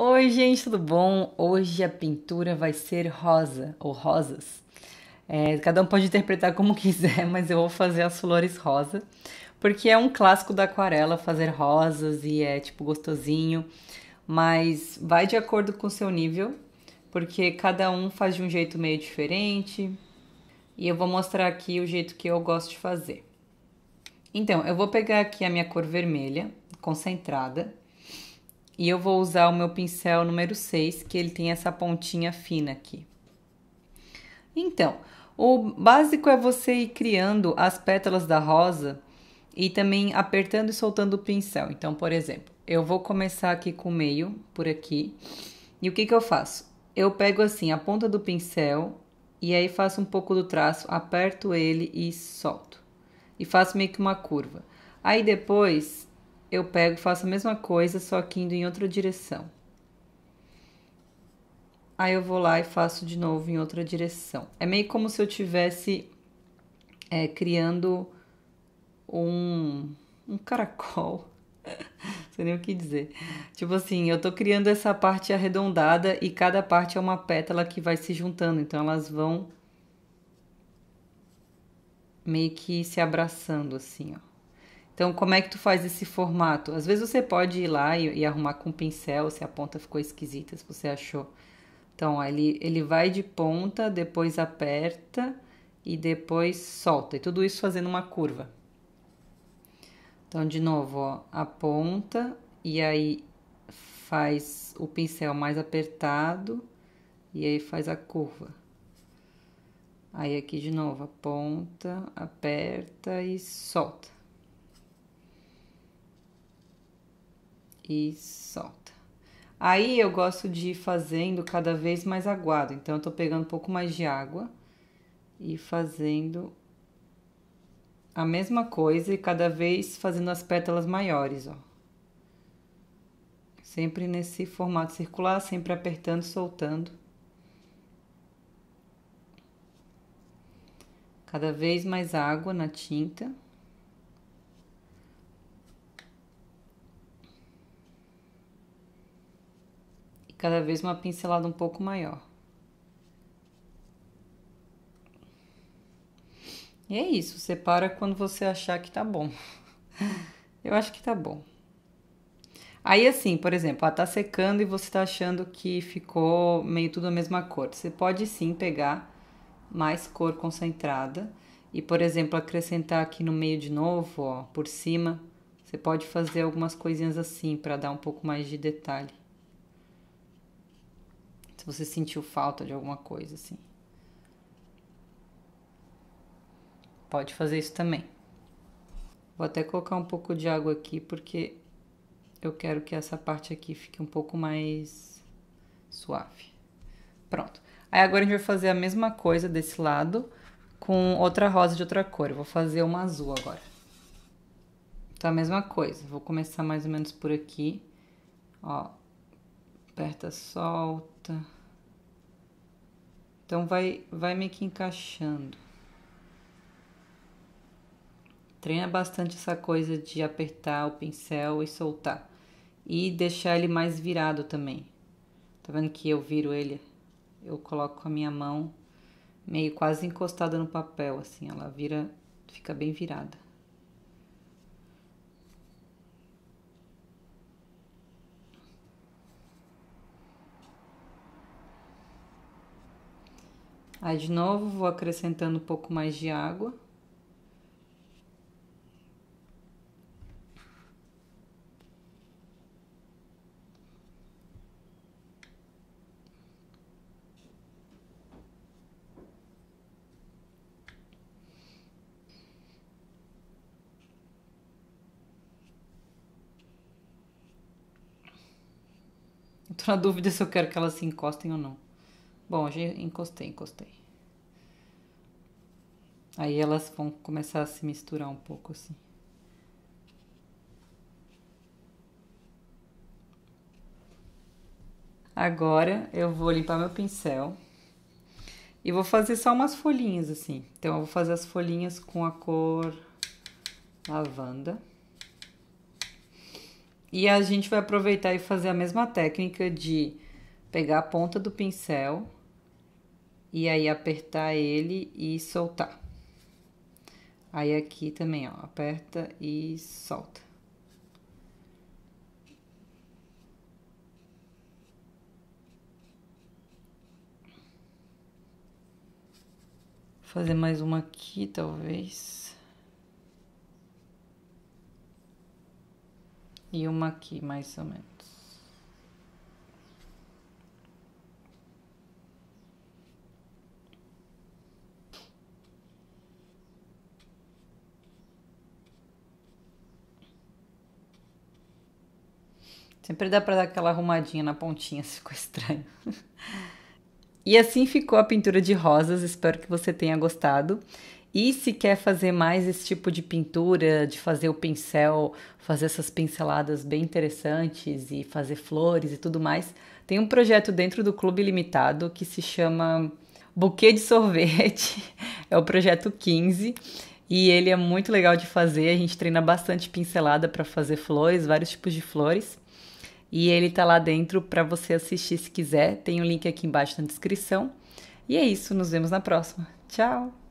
Oi, gente, tudo bom? Hoje a pintura vai ser rosa ou rosas. É, cada um pode interpretar como quiser, mas eu vou fazer as flores rosa, porque é um clássico da aquarela fazer rosas e é tipo gostosinho, mas vai de acordo com o seu nível, porque cada um faz de um jeito meio diferente. E eu vou mostrar aqui o jeito que eu gosto de fazer. Então, eu vou pegar aqui a minha cor vermelha concentrada e eu vou usar o meu pincel número 6, que ele tem essa pontinha fina aqui. Então, o básico é você ir criando as pétalas da rosa e também apertando e soltando o pincel. Então, por exemplo, eu vou começar aqui com o meio, por aqui. E o que que eu faço? Eu pego assim a ponta do pincel e aí faço um pouco do traço, aperto ele e solto. E faço meio que uma curva. Aí depois eu pego e faço a mesma coisa, só que indo em outra direção. Aí eu vou lá e faço de novo em outra direção. É meio como se eu tivesse é, criando um, um caracol. Não sei nem o que dizer. Tipo assim, eu tô criando essa parte arredondada e cada parte é uma pétala que vai se juntando. Então elas vão meio que se abraçando assim, ó. Então, como é que tu faz esse formato? Às vezes você pode ir lá e, e arrumar com um pincel se a ponta ficou esquisita, se você achou. Então, ele, ele vai de ponta, depois aperta e depois solta. E tudo isso fazendo uma curva. Então, de novo, ó, a ponta e aí faz o pincel mais apertado e aí faz a curva. Aí aqui de novo, a ponta, aperta e solta. e solta. Aí eu gosto de ir fazendo cada vez mais aguado, então eu tô pegando um pouco mais de água e fazendo a mesma coisa e cada vez fazendo as pétalas maiores, ó. Sempre nesse formato circular, sempre apertando, soltando. Cada vez mais água na tinta. cada vez uma pincelada um pouco maior. E é isso, Separa quando você achar que tá bom. Eu acho que tá bom. Aí, assim, por exemplo, ela tá secando e você tá achando que ficou meio tudo a mesma cor. Você pode sim pegar mais cor concentrada e, por exemplo, acrescentar aqui no meio de novo, ó, por cima. Você pode fazer algumas coisinhas assim para dar um pouco mais de detalhe você sentiu falta de alguma coisa, assim. Pode fazer isso também. Vou até colocar um pouco de água aqui porque eu quero que essa parte aqui fique um pouco mais suave. Pronto. Aí agora a gente vai fazer a mesma coisa desse lado com outra rosa de outra cor. Eu vou fazer uma azul agora. Então a mesma coisa. Vou começar mais ou menos por aqui. Ó. Aperta, solta. Então vai, vai meio que encaixando. Treina bastante essa coisa de apertar o pincel e soltar. E deixar ele mais virado também. Tá vendo que eu viro ele? Eu coloco a minha mão meio quase encostada no papel, assim. Ela vira, fica bem virada. Aí de novo vou acrescentando um pouco mais de água. Estou na dúvida se eu quero que elas se encostem ou não. Bom, já encostei, encostei. Aí elas vão começar a se misturar um pouco assim. Agora eu vou limpar meu pincel e vou fazer só umas folhinhas assim. Então eu vou fazer as folhinhas com a cor lavanda. E a gente vai aproveitar e fazer a mesma técnica de pegar a ponta do pincel e aí apertar ele e soltar. Aí aqui também, ó, aperta e solta. fazer mais uma aqui, talvez. E uma aqui, mais ou menos. Sempre dá para dar aquela arrumadinha na pontinha se ficou estranho. e assim ficou a pintura de rosas, espero que você tenha gostado. E se quer fazer mais esse tipo de pintura, de fazer o pincel, fazer essas pinceladas bem interessantes e fazer flores e tudo mais, tem um projeto dentro do Clube Limitado que se chama Buquê de Sorvete. É o projeto 15 e ele é muito legal de fazer. A gente treina bastante pincelada para fazer flores, vários tipos de flores e ele tá lá dentro para você assistir se quiser. Tem o um link aqui embaixo na descrição. E é isso, nos vemos na próxima. Tchau!